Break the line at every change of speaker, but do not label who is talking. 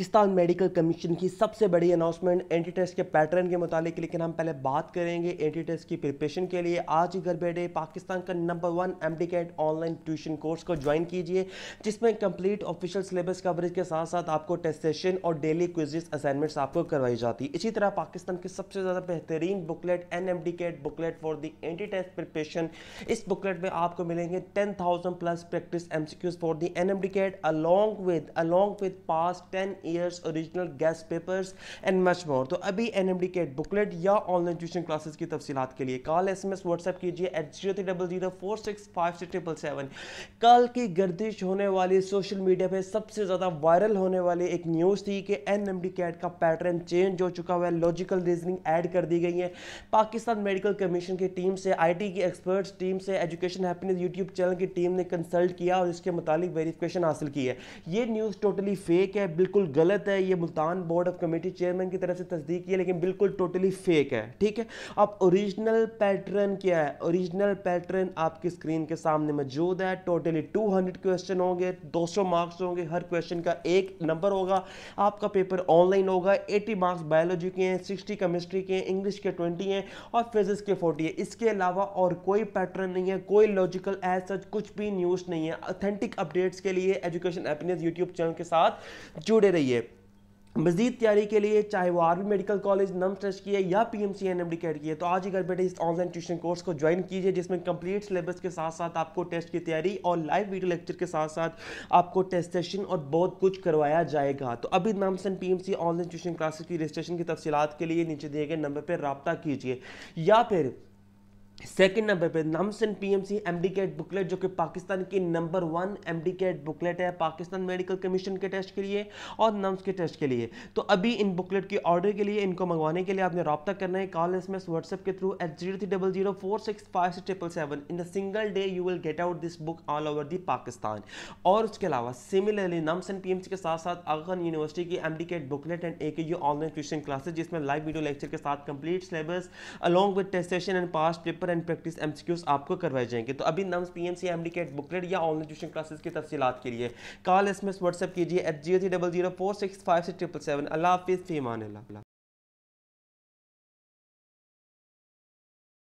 Pakistan medical commission की सबसे बड़ी अनाउंसमेंट एंटी टेस्ट के पैटर्न के मुतालिक लेकिन हम पहले बात करेंगे एंटी टेस्ट की प्रिपरेशन के लिए आज ही घर बैठे पाकिस्तान का number one M D CAT online tuition course को ज्वाइन कीजिए जिसमें कंप्लीट ऑफिशियल सिलेबस कवरेज के साथ साथ आपको टेस्ट सेशन और डेली क्विजिस असाइनमेंट्स आपको करवाई जाती है इसी तरह पाकिस्तान की सबसे ज़्यादा बेहतरीन booklet N M D CAT booklet for the entry test preparation इस बुकलेट में आपको मिलेंगे ten thousand plus practice M C Qs for the N M D CAT along with along with past ten years original guess papers and much more तो अभी N M D के booklet या online tuition classes की तफसीत के लिए call S M S WhatsApp कीजिए at zero three double zero four six five six triple seven कल की गर्दिश होने वाली सोशल मीडिया पर सबसे ज़्यादा वायरल होने वाली एक न्यूज़ थी कि एन एम डी कैट का पैटर्न चेंज हो चुका हुआ है लॉजिकल रीजनिंग एड कर दी गई है पाकिस्तान मेडिकल कमीशन की टीम से आई टी की एक्सपर्ट्स टीम से एजुकेशन हैप्पीनेस यूट्यूब चैनल की टीम ने कंसल्ट किया और इसके मुताबिक वेरीफिकेशन हासिल की है ये न्यूज़ टोटली फेक है बिल्कुल गलत है ये Multan board of committee chairman की तरफ से तस्दीक की है लेकिन बिल्कुल टोटली फेक है ठीक है अब ओरिजिनल पैटर्न क्या है ओरिजिनल पैटर्न आपकी स्क्रीन के सामने मौजूद है टोटली 200 क्वेश्चन होंगे 200 मार्क्स होंगे हर क्वेश्चन का एक नंबर होगा आपका पेपर ऑनलाइन होगा एटी मार्क्स बायोलॉजी के हैं सिक्सटी केमिस्ट्री के हैं इंग्लिश के ट्वेंटी हैं और फिजिक्स के फोर्टी है इसके अलावा और कोई पैटर्न नहीं है कोई लॉजिकल एज सच कुछ भी न्यूज़ नहीं है ऑथेंटिक अपडेट्स के लिए एजुकेशन एपिनियस यूट्यूब चैनल के साथ जुड़े रहिए रही है मजीद तैयारी के लिए चाहे वो army medical college NUMS trust की है या P M C N M D CAT की है तो आज ही घर बैठे इस ऑनलाइन ट्यूशन कोर्स को ज्वाइन कीजिए जिसमें कंप्लीट सिलेबस के साथ साथ आपको टेस्ट की तैयारी और लाइव वीडियो लेक्चर के साथ साथ आपको टेस्ट सेशन और बहुत कुछ करवाया जाएगा तो अभी NUMS and P M C online tuition classes की रजिस्ट्रेशन की तफसीत के लिए नीचे दिए गए नंबर पर रबता कीजिए या फिर सेकेंड नंबर पे NUMS and PMC MDCAT booklet जो कि पाकिस्तान की नंबर वन एमडीकेट बुकलेट है पाकिस्तान मेडिकल कमीशन के टेस्ट के लिए और नम्स के टेस्ट के लिए तो अभी इन बुकलेट के ऑर्डर के लिए इनको मंगवाने के लिए आपने रबता करना है call S M S WhatsApp के through at zero three double zero four six five six triple seven in the single day you will get out this book all over the Pakistan और उसके अलावा similarly NUMS and P M C के साथ साथ आगान university की MDCAT booklet and A K U online tuition classes जिसमें live video lecture के साथ कंप्लीट सिलेबस अलॉन्ग विद टेस्टेशन and past paper and practice MCQs आपको करवाए जाएंगे तो अभी NUMS P M C M D CAT booklet या ऑनलाइन ट्यूशन क्लासेस की तफसीत के लिए call S M S WhatsApp कीजिए at zero three double zero four six five six triple seven अल्लाह हाफिज़ फ़ीमान